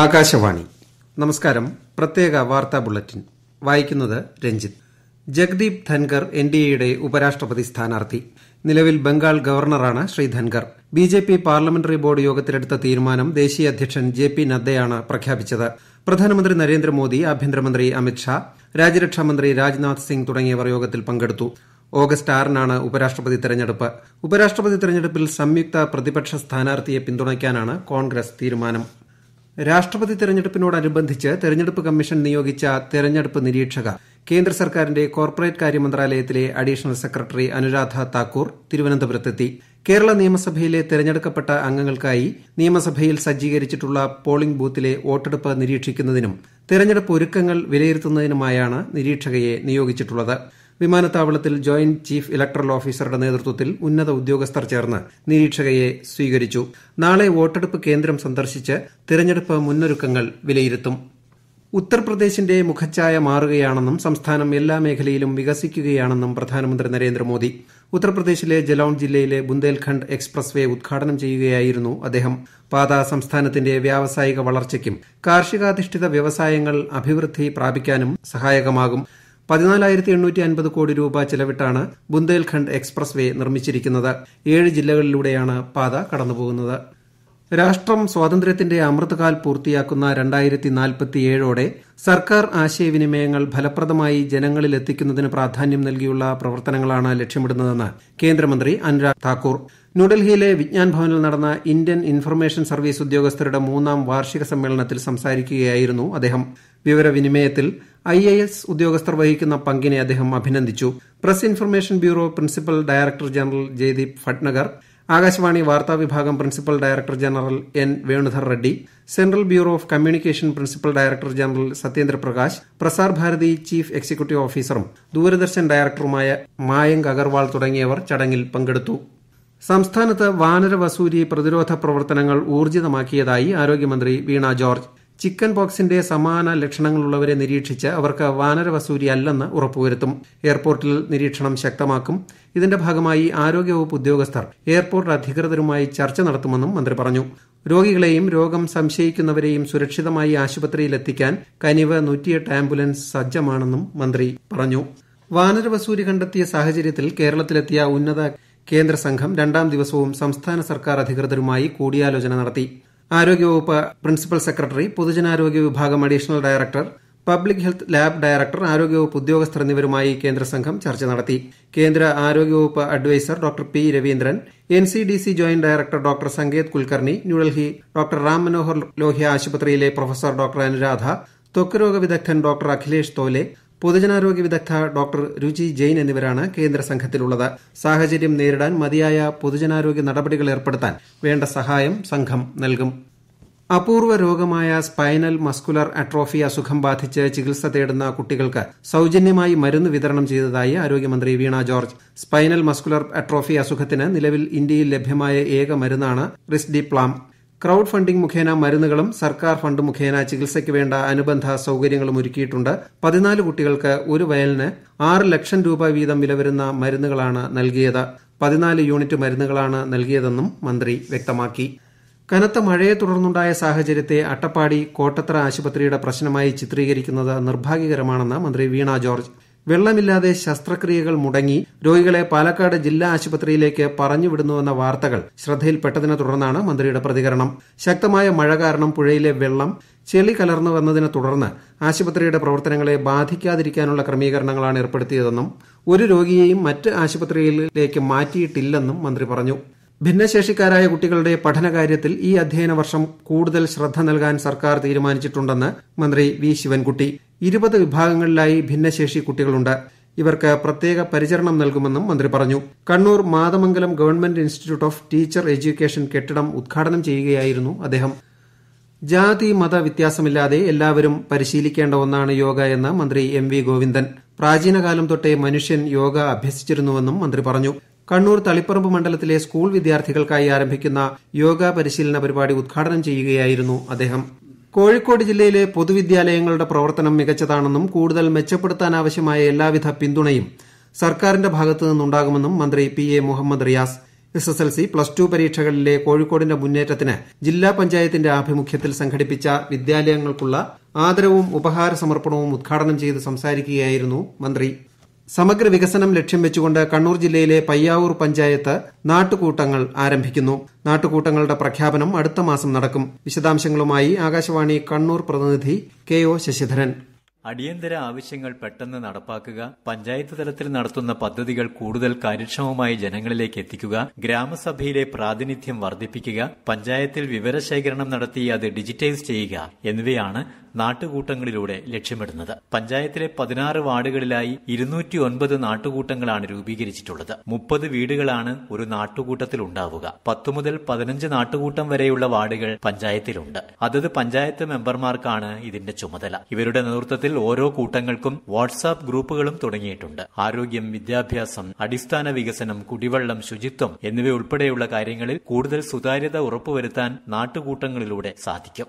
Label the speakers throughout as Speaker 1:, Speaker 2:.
Speaker 1: ആകാശവാണി നമസ്കാരം പ്രത്യേക വാർത്താ ബുള്ളറ്റിൻ വായിക്കുന്നത് രഞ്ജിത്ത് ജഗ്ദീപ് ധൻകർ എൻ ഡി എയുടെ ഉപരാഷ്ട്രപതി സ്ഥാനാർത്ഥി നിലവിൽ ബംഗാൾ ഗവർണറാണ് Shri Dhankhar B J P parliamentary board യോഗത്തിലെടുത്ത തീരുമാനം ദേശീയ അധ്യക്ഷൻ ജെ പി നദ്ദയാണ് പ്രഖ്യാപിച്ചത് പ്രധാനമന്ത്രി നരേന്ദ്രമോദി ആഭ്യന്തരമന്ത്രി അമിത്ഷാ രാജ്യരക്ഷാമന്ത്രി രാജ്നാഥ് സിംഗ് തുടങ്ങിയവർ യോഗത്തിൽ പങ്കെടുത്തു ഓഗസ്റ്റ് ആറിനാണ് ഉപരാഷ്ട്രപതി തെരഞ്ഞെടുപ്പ് ഉപരാഷ്ട്രപതി തെരഞ്ഞെടുപ്പിൽ സംയുക്ത പ്രതിപക്ഷ സ്ഥാനാർത്ഥിയെ പിന്തുണയ്ക്കാനാണ് കോൺഗ്രസ് തീരുമാനം രാഷ്ട്രപതി തെരഞ്ഞെടുപ്പിനോടനുബന്ധിച്ച് തെരഞ്ഞെടുപ്പ് കമ്മീഷൻ നിയോഗിച്ച തെരഞ്ഞെടുപ്പ് നിരീക്ഷക കേന്ദ്ര സർക്കാരിന്റെ കോർപ്പറേറ്റ് കാര്യ മന്ത്രാലയത്തിലെ അഡീഷണൽ സെക്രട്ടറി അനുരാധ താക്കൂർ തിരുവനന്തപുരത്തെത്തി കേരള നിയമസഭയിലെ തെരഞ്ഞെടുക്കപ്പെട്ട അംഗങ്ങൾക്കായി നിയമസഭയിൽ സജ്ജീകരിച്ചിട്ടുള്ള പോളിംഗ് ബൂത്തിലെ വോട്ടെടുപ്പ് നിരീക്ഷിക്കുന്നതിനും തെരഞ്ഞെടുപ്പ് ഒരുക്കങ്ങൾ വിലയിരുത്തുന്നതിനുമായാണ് നിരീക്ഷകയെ നിയോഗിച്ചിട്ടുള്ളത് വിമാനത്താവളത്തിൽ ജോയിന്റ് ചീഫ് ഇലക്ടറൽ ഓഫീസറുടെ നേതൃത്വത്തിൽ ഉന്നത ഉദ്യോഗസ്ഥർ ചേർന്ന് നിരീക്ഷകയെ സ്വീകരിച്ചു നാളെ വോട്ടെടുപ്പ് കേന്ദ്രം സന്ദർശിച്ച് തിരഞ്ഞെടുപ്പ് മുന്നൊരുക്കങ്ങൾ വിലയിരുത്തും ഉത്തർപ്രദേശിന്റെ മുഖഛായ മാറുകയാണെന്നും സംസ്ഥാനം എല്ലാ മേഖലയിലും വികസിക്കുകയാണെന്നും പ്രധാനമന്ത്രി നരേന്ദ്രമോദി ഉത്തർപ്രദേശിലെ ജലൌൺ ജില്ലയിലെ ബുന്ദേൽഖണ്ഡ് എക്സ്പ്രസ് വേ ഉദ്ഘാടനം ചെയ്യുകയായിരുന്നു അദ്ദേഹം പാത സംസ്ഥാനത്തിന്റെ വ്യാവസായിക വളർച്ചയ്ക്കും കാർഷികാധിഷ്ഠിത വ്യവസായങ്ങൾ അഭിവൃദ്ധി പ്രാപിക്കാനും സഹായകമാകും പതിനാലായിരത്തി എണ്ണൂറ്റി അൻപത് കോടി രൂപ ചെലവിട്ടാണ് ബുന്ദേൽഖണ്ഡ് എക്സ്പ്രസ് വേ നിർമ്മിച്ചിരിക്കുന്നത് ഏഴ് ജില്ലകളിലൂടെയാണ് പാത കടന്നുപോകുന്നത് രാഷ്ട്രം സ്വാതന്ത്ര്യത്തിന്റെ അമൃതകാൽ പൂർത്തിയാക്കുന്ന രണ്ടായിരത്തി നാൽപ്പത്തിയേഴോടെ സർക്കാർ ആശയവിനിമയങ്ങൾ ഫലപ്രദമായി ജനങ്ങളിലെത്തിക്കുന്നതിന് പ്രാധാന്യം നൽകിയുള്ള പ്രവർത്തനങ്ങളാണ് ലക്ഷ്യമിടുന്നതെന്ന് കേന്ദ്രമന്ത്രി അനുരാഗ് താക്കൂർ ന്യൂഡൽഹിയിലെ വിജ്ഞാൻ ഭവനിൽ നടന്ന ഇന്ത്യൻ ഇൻഫർമേഷൻ സർവീസ് ഉദ്യോഗസ്ഥരുടെ മൂന്നാം വാർഷിക സമ്മേളനത്തിൽ സംസാരിക്കുകയായിരുന്നു അദ്ദേഹം വിവരവിനിമയത്തിൽ ഐ എ എസ് ഉദ്യോഗസ്ഥർ വഹിക്കുന്ന പങ്കിനെ അദ്ദേഹം അഭിനന്ദിച്ചു press information bureau principal director general Jaideep Bhatnagar Akashvani വാർത്താ വിഭാഗം principal director general N Venudhar Reddy central bureau of communication principal director general Satyendra Prakash Prasar Bharati Prasar Bharati chief executive ഓഫീസറും ദൂരദർശൻ ഡയറക്ടറുമായ മായങ്ക് അഗർവാൾ തുടങ്ങിയവർ ചടങ്ങിൽ പങ്കെടുത്തു സംസ്ഥാനത്ത് വാനര വസൂരി പ്രതിരോധ പ്രവർത്തനങ്ങൾ ഊർജിതമാക്കിയതായി ആരോഗ്യമന്ത്രി വീണ ജോർജ് ചിക്കൻ പോക്സിന്റെ സമാന ലക്ഷണങ്ങളുള്ളവരെ നിരീക്ഷിച്ച് അവർക്ക് വാനരവസൂരി അല്ലെന്ന് ഉറപ്പുവരുത്തും എയർപോർട്ടിൽ നിരീക്ഷണം ശക്തമാക്കും ഇതിന്റെ ഭാഗമായി ആരോഗ്യവകുപ്പ് ഉദ്യോഗസ്ഥർ എയർപോർട്ട് അധികൃതരുമായി ചർച്ച നടത്തുമെന്നും മന്ത്രി പറഞ്ഞു രോഗികളെയും രോഗം സംശയിക്കുന്നവരെയും സുരക്ഷിതമായി ആശുപത്രിയിലെത്തിക്കാൻ കനിവ് നൂറ്റിയെട്ട് ആംബുലൻസ് സജ്ജമാണെന്നും മന്ത്രി പറഞ്ഞു വാനരവസൂരി കണ്ടെത്തിയ സാഹചര്യത്തിൽ കേരളത്തിലെത്തിയ ഉന്നത കേന്ദ്ര സംഘം രണ്ടാം ദിവസവും സംസ്ഥാന സർക്കാർ അധികൃതരുമായി കൂടിയാലോചന നടത്തി ആരോഗ്യവകുപ്പ് പ്രിൻസിപ്പൽ സെക്രട്ടറി പൊതുജനാരോഗ്യ വിഭാഗം additional director public health lab director ആരോഗ്യവകുപ്പ് ഉദ്യോഗസ്ഥർ എന്നിവരുമായി സംഘം ചർച്ച നടത്തി കേന്ദ്ര ആരോഗ്യവകുപ്പ് adviser doctor P Raveendran N C D C joint director doctor Sanket Kulkarni New Delhi doctor Ram Manohar Lohia ആശുപത്രിയിലെ പ്രൊഫസർ ഡോക്ടർ അനുരാധ ത്വക്ക് രോഗ വിദഗ്ധൻ ഡോക്ടർ അഖിലേഷ് തോലെ പൊതുജനാരോഗ്യ വിദഗ്ധ ഡോക്ടർ രുചി ജെയിൻ എന്നിവരാണ് കേന്ദ്ര സംഘത്തിലുള്ളത് സാഹചര്യം നേരിടാൻ മതിയായ പൊതുജനാരോഗ്യ നടപടികൾ ഏർപ്പെടുത്താൻ വേണ്ട സഹായം സംഘം നൽകും അപൂർവ രോഗമായ സ്പൈനൽ മസ്കുലർ അട്രോഫി അസുഖം ബാധിച്ച് ചികിത്സ തേടുന്ന കുട്ടികൾക്ക് സൌജന്യമായി മരുന്ന് വിതരണം ചെയ്തതായി ആരോഗ്യമന്ത്രി Veena George spinal muscular atrophy അസുഖത്തിന് നിലവിൽ ഇന്ത്യയിൽ ലഭ്യമായ ഏക മരുന്നാണ് റിസ്ഡിപ്ലാം ക്രൌഡ് ഫണ്ടിംഗ് മുഖേന മരുന്നുകളും സർക്കാർ ഫണ്ട് മുഖേന ചികിത്സയ്ക്ക് വേണ്ട അനുബന്ധ സൌകര്യങ്ങളും ഒരുക്കിയിട്ടുണ്ട് പതിനാല് കുട്ടികൾക്ക് ഒരു വയലിന് ആറ് ലക്ഷം രൂപ വീതം വിലവരുന്ന മരുന്നുകളാണ് നൽകിയത് പതിനാല് യൂണിറ്റ് മരുന്നുകളാണ് നൽകിയതെന്നും മന്ത്രി വ്യക്തമാക്കി കനത്ത മഴയെ തുടർന്നുണ്ടായ സാഹചര്യത്തെ അട്ടപ്പാടി കോട്ടത്തറ ആശുപത്രിയുടെ പ്രശ്നമായി ചിത്രീകരിക്കുന്നത് നിർഭാഗ്യകരമാണെന്ന് മന്ത്രി വീണ ജോർജ് വെള്ളമില്ലാതെ ശസ്ത്രക്രിയകൾ മുടങ്ങി രോഗികളെ പാലക്കാട് ജില്ലാ ആശുപത്രിയിലേക്ക് പറഞ്ഞുവിടുന്നുവെന്ന വാർത്തകൾ ശ്രദ്ധയിൽപ്പെട്ടതിനെ തുടർന്നാണ് മന്ത്രിയുടെ പ്രതികരണം ശക്തമായ മഴ കാരണം പുഴയിലെ വെള്ളം ചെളി കലർന്നു വന്നതിനെ തുടർന്ന് ആശുപത്രിയുടെ പ്രവർത്തനങ്ങളെ ബാധിക്കാതിരിക്കാനുള്ള ക്രമീകരണങ്ങളാണ് ഏർപ്പെടുത്തിയതെന്നും ഒരു രോഗിയെയും മറ്റ് ആശുപത്രിയിലേക്ക് മാറ്റിയിട്ടില്ലെന്നും മന്ത്രി പറഞ്ഞു ഭിന്നശേഷിക്കാരായ കുട്ടികളുടെ പഠനകാര്യത്തിൽ ഈ അധ്യയന വർഷം കൂടുതൽ ശ്രദ്ധ നൽകാൻ സർക്കാർ തീരുമാനിച്ചിട്ടുണ്ടെന്ന് മന്ത്രി വി ശിവൻകുട്ടി ഇരുപത് വിഭാഗങ്ങളിലായി ഭിന്നശേഷി കുട്ടികളുണ്ട് ഇവർക്ക് പ്രത്യേക പരിചരണം നൽകുമെന്നും മന്ത്രി പറഞ്ഞു Kannur Mathamangalam government institute of teacher education കെട്ടിടം ഉദ്ഘാടനം ചെയ്യുകയായിരുന്നു അദ്ദേഹം ജാതി മത വ്യത്യാസമില്ലാതെ എല്ലാവരും പരിശീലിക്കേണ്ട ഒന്നാണ് യോഗ എന്ന് മന്ത്രി എം വി ഗോവിന്ദൻ പ്രാചീനകാലം തൊട്ടേ മനുഷ്യൻ യോഗ അഭ്യസിച്ചിരുന്നുവെന്നും മന്ത്രി പറഞ്ഞു കണ്ണൂർ തളിപ്പറമ്പ് മണ്ഡലത്തിലെ സ്കൂൾ വിദ്യാർത്ഥികൾക്കായി ആരംഭിക്കുന്ന യോഗ പരിശീലന പരിപാടി ഉദ്ഘാടനം ചെയ്യുകയായിരുന്നു അദ്ദേഹം കോഴിക്കോട് ജില്ലയിലെ പൊതുവിദ്യാലയങ്ങളുടെ പ്രവർത്തനം മികച്ചതാണെന്നും കൂടുതൽ മെച്ചപ്പെടുത്താൻ ആവശ്യമായ എല്ലാവിധ പിന്തുണയും സർക്കാരിന്റെ ഭാഗത്തു നിന്നുണ്ടാകുമെന്നും മന്ത്രി P A Muhammad Riyas S S L C plus two പരീക്ഷകളിലെ കോഴിക്കോടിന്റെ മുന്നേറ്റത്തിന് ജില്ലാ പഞ്ചായത്തിന്റെ ആഭിമുഖ്യത്തിൽ സംഘടിപ്പിച്ച വിദ്യാലയങ്ങൾക്കുള്ള ആദരവും ഉപഹാര സമർപ്പണവും ഉദ്ഘാടനം ചെയ്ത് സംസാരിക്കുകയായിരുന്നു മന്ത്രി സമഗ്ര വികസനം ലക്ഷ്യം വെച്ചുകൊണ്ട് കണ്ണൂർ ജില്ലയിലെ പയ്യാവൂർ പഞ്ചായത്ത് നാട്ടുകൂട്ടങ്ങൾ ആരംഭിക്കുന്നു നാട്ടുകൂട്ടങ്ങളുടെ പ്രഖ്യാപനം അടുത്ത മാസം നടക്കും വിശദാംശങ്ങളുമായി ആകാശവാണി കണ്ണൂർ പ്രതിനിധി കെ ഒ ശശിധരൻ
Speaker 2: അടിയന്തര ആവശ്യങ്ങൾ പെട്ടെന്ന് നടപ്പാക്കുക പഞ്ചായത്ത് തലത്തിൽ നടത്തുന്ന പദ്ധതികൾ കൂടുതൽ കാര്യക്ഷമമായി ജനങ്ങളിലേക്ക് എത്തിക്കുക ഗ്രാമസഭയിലെ പ്രാതിനിധ്യം വർദ്ധിപ്പിക്കുക പഞ്ചായത്തിൽ വിവരശേഖരണം നടത്തി അത് ഡിജിറ്റൈസ് ചെയ്യുക എന്നിവയാണ് നാട്ടുകൂട്ടങ്ങളിലൂടെ ലക്ഷ്യമിടുന്നത് പഞ്ചായത്തിലെ പതിനാറ് വാർഡുകളിലായി ഇരുന്നൂറ്റി ഒൻപത് നാട്ടുകൂട്ടങ്ങളാണ് രൂപീകരിച്ചിട്ടുള്ളത് മുപ്പത് വീടുകളാണ് ഒരു നാട്ടുകൂട്ടത്തിൽ ഉണ്ടാവുക പത്തു മുതൽ പതിനഞ്ച് നാട്ടുകൂട്ടം വരെയുള്ള വാർഡുകൾ പഞ്ചായത്തിലുണ്ട് അതത് പഞ്ചായത്ത് മെമ്പർമാർക്കാണ് ഇതിന്റെ ചുമതല ഇവരുടെ നേതൃത്വത്തിൽ ഓരോ കൂട്ടങ്ങൾക്കും വാട്സാപ്പ് ഗ്രൂപ്പുകളും തുടങ്ങിയിട്ടുണ്ട് ആരോഗ്യം വിദ്യാഭ്യാസം അടിസ്ഥാന വികസനം കുടിവെള്ളം ശുചിത്വം എന്നിവയുൾപ്പെടെയുള്ള കാര്യങ്ങളിൽ കൂടുതൽ സുതാര്യത ഉറപ്പുവരുത്താൻ നാട്ടുകൂട്ടങ്ങളിലൂടെ സാധിക്കും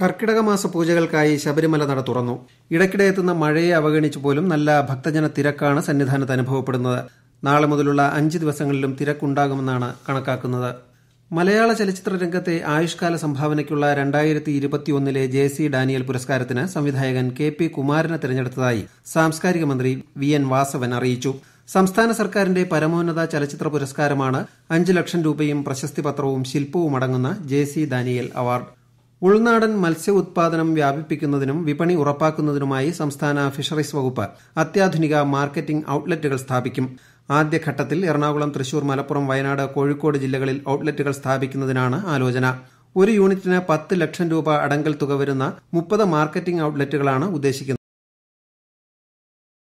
Speaker 1: കർക്കിടക മാസ പൂജകൾക്കായി ശബരിമല നട തുറന്നു ഇടയ്ക്കിടെ എത്തുന്ന മഴയെ അവഗണിച്ചു പോലും നല്ല ഭക്തജന തിരക്കാണ് സന്നിധാനത്ത് അനുഭവപ്പെടുന്നത് നാളെ മുതലുള്ള അഞ്ച് ദിവസങ്ങളിലും തിരക്കുണ്ടാകുമെന്നാണ് കണക്കാക്കുന്നത് മലയാള ചലച്ചിത്ര രംഗത്തെ ആയുഷ്കാല സംഭാവനയ്ക്കുള്ള രണ്ടായിരത്തി ഇരുപത്തിയൊന്നിലെ ജെ സി ഡാനിയൽ പുരസ്കാരത്തിന് സംവിധായകൻ കെ പി കുമാരനെ തെരഞ്ഞെടുത്തതായി സാംസ്കാരിക മന്ത്രി വി എൻ വാസവൻ അറിയിച്ചു സംസ്ഥാന സർക്കാരിന്റെ പരമോന്നത ചലച്ചിത്ര പുരസ്കാരമാണ് അഞ്ച് ലക്ഷം രൂപയും പ്രശസ്തിപത്രവും ശില്പവും അടങ്ങുന്ന ജെ സി ഡാനിയൽ അവാർഡ് ഉൾനാടൻ മത്സ്യ ഉത്പാദനം വ്യാപിപ്പിക്കുന്നതിനും വിപണി ഉറപ്പാക്കുന്നതിനുമായി സംസ്ഥാന ഫിഷറീസ് വകുപ്പ് അത്യാധുനിക മാർക്കറ്റിംഗ് ഔട്ട്ലെറ്റുകൾ സ്ഥാപിക്കും ആദ്യഘട്ടത്തിൽ എറണാകുളം തൃശൂർ മലപ്പുറം വയനാട് കോഴിക്കോട് ജില്ലകളിൽ ഔട്ട്ലെറ്റുകൾ സ്ഥാപിക്കുന്നതിനാണ് ആലോചന ഒരു യൂണിറ്റിന് പത്ത് ലക്ഷം രൂപ
Speaker 2: അടങ്കൽ തുക വരുന്ന മുപ്പത് മാർക്കറ്റിംഗ് ഔട്ട്ലെറ്റുകളാണ് ഉദ്ദേശിക്കുന്നത്